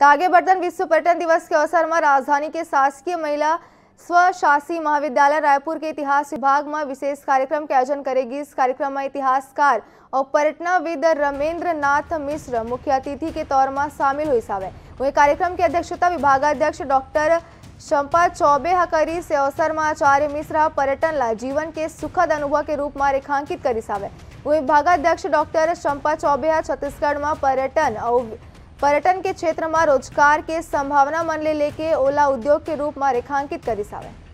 तागे बर्तन विश्व पर्यटन दिवस के अवसर में राजधानी के शासकीय महिला स्वशासी महाविद्यालय रायपुर के इतिहास विभाग में विशेष कार्यक्रम के आयोजन करेगी इस कार्यक्रम में इतिहासकार और पर्यटनविद रमेंद्र नाथ मिश्र मुख्य अतिथि के तौर में शामिल हुई सावे वही कार्यक्रम की अध्यक्षता विभागाध्यक्ष डॉक्टर शंपा चौबे करी से अवसर में आचार्य मिश्र पर्यटन ला जीवन के सुखद अनुभव के रूप में रेखांकित करी सावे वही विभागाध्यक्ष डॉक्टर शंपा चौबे छत्तीसगढ़ में पर्यटन और पर्यटन के क्षेत्र में रोजगार के संभावना मन ले लेके ओला उद्योग के रूप में रेखांकित करी सवे